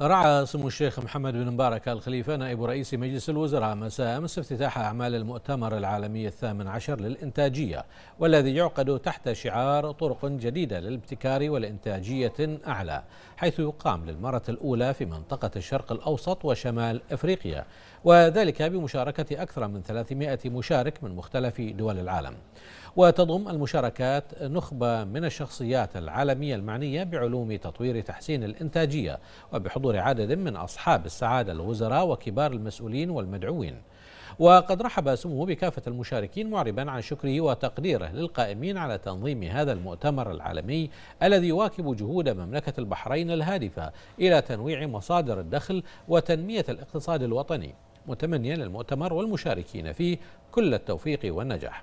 رعى سمو الشيخ محمد بن مبارك الخليفة نائب رئيس مجلس الوزراء مساء أمس افتتاح أعمال المؤتمر العالمي الثامن عشر للإنتاجية والذي يعقد تحت شعار طرق جديدة للابتكار والإنتاجية أعلى حيث يقام للمرة الأولى في منطقة الشرق الأوسط وشمال أفريقيا وذلك بمشاركة أكثر من 300 مشارك من مختلف دول العالم وتضم المشاركات نخبة من الشخصيات العالمية المعنية بعلوم تطوير تحسين الإنتاجية وبحضور عدد من أصحاب السعادة الوزراء وكبار المسؤولين والمدعوين وقد رحب سموه بكافة المشاركين معربا عن شكره وتقديره للقائمين على تنظيم هذا المؤتمر العالمي الذي يواكب جهود مملكة البحرين الهادفة إلى تنويع مصادر الدخل وتنمية الاقتصاد الوطني متمنيا للمؤتمر والمشاركين فيه كل التوفيق والنجاح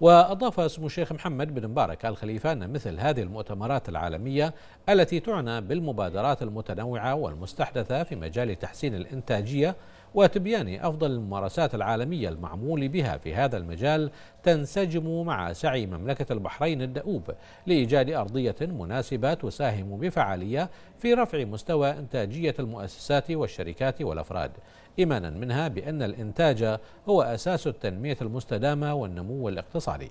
وأضاف اسم الشيخ محمد بن مبارك آل خليفة أن مثل هذه المؤتمرات العالمية التي تعنى بالمبادرات المتنوعة والمستحدثة في مجال تحسين الإنتاجية وتبيان أفضل الممارسات العالمية المعمول بها في هذا المجال تنسجم مع سعي مملكة البحرين الدؤوب لإيجاد أرضية مناسبة تساهم بفعالية في رفع مستوى إنتاجية المؤسسات والشركات والأفراد إيمانا منها بأن الإنتاج هو أساس التنمية المستدامة والنمو الاقتصادي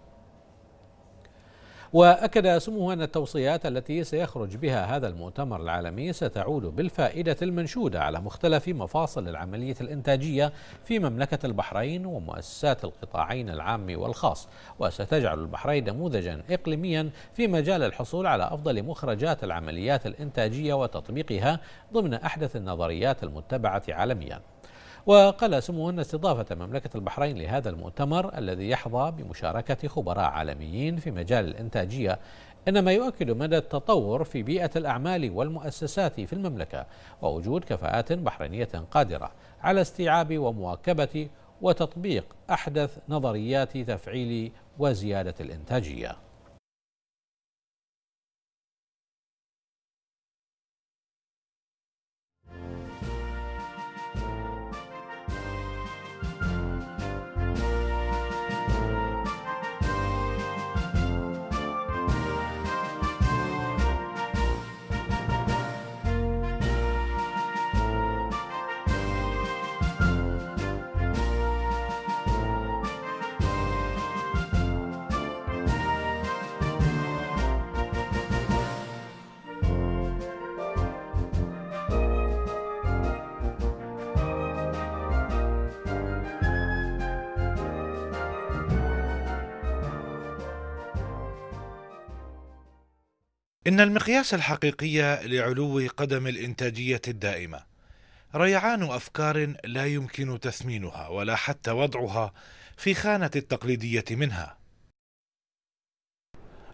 وأكد سموه أن التوصيات التي سيخرج بها هذا المؤتمر العالمي ستعود بالفائدة المنشودة على مختلف مفاصل العملية الإنتاجية في مملكة البحرين ومؤسسات القطاعين العام والخاص وستجعل البحرين نموذجا إقليميا في مجال الحصول على أفضل مخرجات العمليات الإنتاجية وتطبيقها ضمن أحدث النظريات المتبعة عالميا وقال ان استضافة مملكة البحرين لهذا المؤتمر الذي يحظى بمشاركة خبراء عالميين في مجال الإنتاجية إنما يؤكد مدى التطور في بيئة الأعمال والمؤسسات في المملكة ووجود كفاءات بحرينية قادرة على استيعاب ومواكبة وتطبيق أحدث نظريات تفعيل وزيادة الإنتاجية إن المقياس الحقيقي لعلو قدم الإنتاجية الدائمة ريعان أفكار لا يمكن تثمينها ولا حتى وضعها في خانة التقليدية منها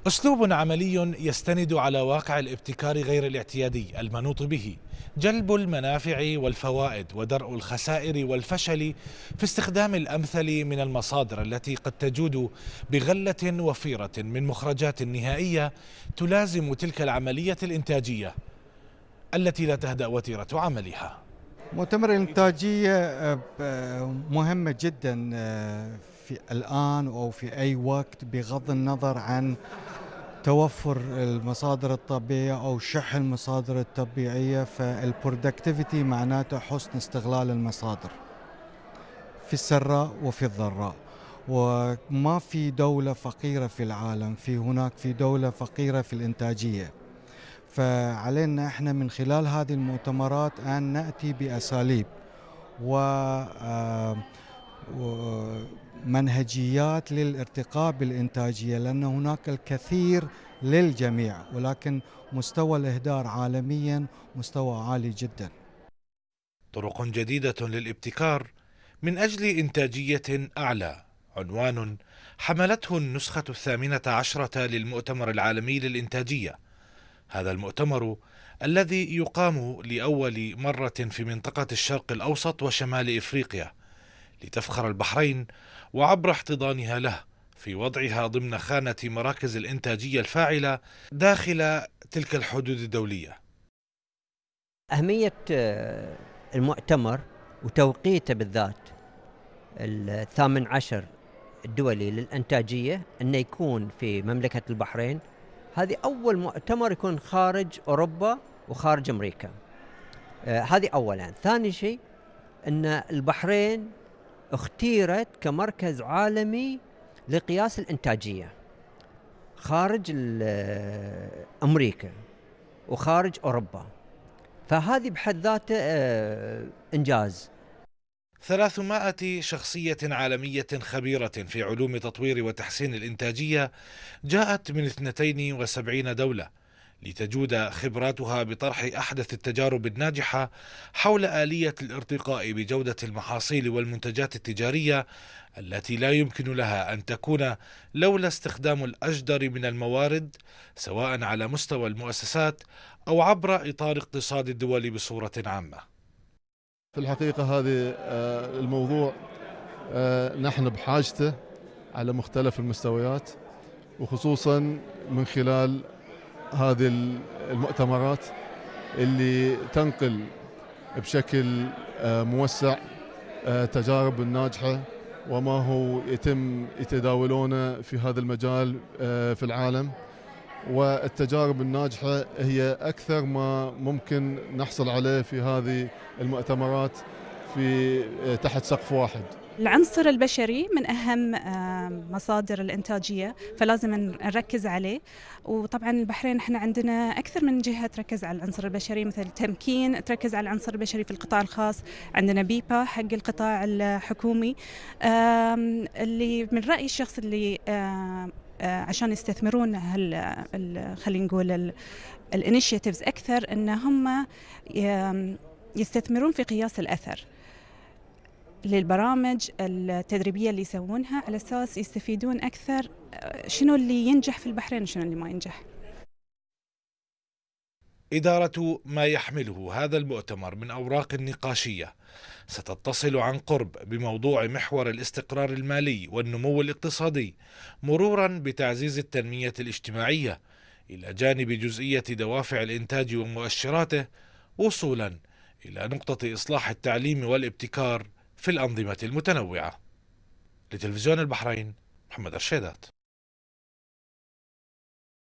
أسلوب عملي يستند على واقع الابتكار غير الاعتيادي المنوط به جلب المنافع والفوائد ودرء الخسائر والفشل في استخدام الأمثل من المصادر التي قد تجود بغلة وفيرة من مخرجات نهائية تلازم تلك العملية الإنتاجية التي لا تهدأ وتيرة عملها مؤتمر الإنتاجية آه، آه، مهمة جدا آه، في الآن أو في أي وقت بغض النظر عن توفر المصادر الطبيعية أو شح المصادر الطبيعية فالبرودكتيفيتي معناته حسن استغلال المصادر في السراء وفي الضراء وما في دولة فقيرة في العالم في هناك في دولة فقيرة في الإنتاجية فعلينا احنا من خلال هذه المؤتمرات أن نأتي بأساليب و منهجيات للارتقاء بالإنتاجية لأن هناك الكثير للجميع ولكن مستوى الإهدار عالميا مستوى عالي جدا طرق جديدة للابتكار من أجل إنتاجية أعلى عنوان حملته النسخة الثامنة عشرة للمؤتمر العالمي للإنتاجية هذا المؤتمر الذي يقام لأول مرة في منطقة الشرق الأوسط وشمال إفريقيا لتفخر البحرين وعبر احتضانها له في وضعها ضمن خانة مراكز الإنتاجية الفاعلة داخل تلك الحدود الدولية. أهمية آه، المؤتمر وتوقيته بالذات الثامن عشر الدولي للإنتاجية أنه يكون في مملكة البحرين هذه أول مؤتمر يكون خارج أوروبا وخارج أمريكا آه، هذه أولا ثاني شيء أن البحرين اختيرت كمركز عالمي لقياس الانتاجيه خارج امريكا وخارج اوروبا فهذه بحد ذاته آه، انجاز 300 شخصية عالمية خبيرة في علوم تطوير وتحسين الإنتاجية جاءت من 72 دولة لتجود خبراتها بطرح احدث التجارب الناجحه حول اليه الارتقاء بجوده المحاصيل والمنتجات التجاريه التي لا يمكن لها ان تكون لولا استخدام الاجدر من الموارد سواء على مستوى المؤسسات او عبر اطار اقتصاد الدول بصوره عامه. في الحقيقه هذه آه، الموضوع آه، نحن بحاجته على مختلف المستويات وخصوصا من خلال هذه المؤتمرات اللي تنقل بشكل آه، موسع آه، تجارب الناجحة وما هو يتم يتداولونه في هذا المجال آه، في العالم والتجارب الناجحة هي أكثر ما ممكن نحصل عليه في هذه المؤتمرات في آه، تحت سقف واحد العنصر البشري من اهم آه، مصادر الانتاجيه فلازم نركز عليه وطبعا البحرين احنا عندنا اكثر من جهه تركز على العنصر البشري مثل تمكين تركز على العنصر البشري في القطاع الخاص عندنا بيبا حق القطاع الحكومي اللي من رايي الشخص اللي آه، عشان يستثمرون هال خلينا نقول الانيشيتيفز اكثر ان هم يستثمرون في قياس الاثر للبرامج التدريبيه اللي يسوونها على اساس يستفيدون اكثر آه، شنو اللي ينجح في البحرين وشنو اللي ما ينجح. إدارة ما يحمله هذا المؤتمر من أوراق نقاشية ستتصل عن قرب بموضوع محور الاستقرار المالي والنمو الاقتصادي مرورا بتعزيز التنمية الاجتماعية إلى جانب جزئية دوافع الإنتاج ومؤشراته وصولا إلى نقطة إصلاح التعليم والابتكار في الأنظمة المتنوعة لتلفزيون البحرين محمد الشيدات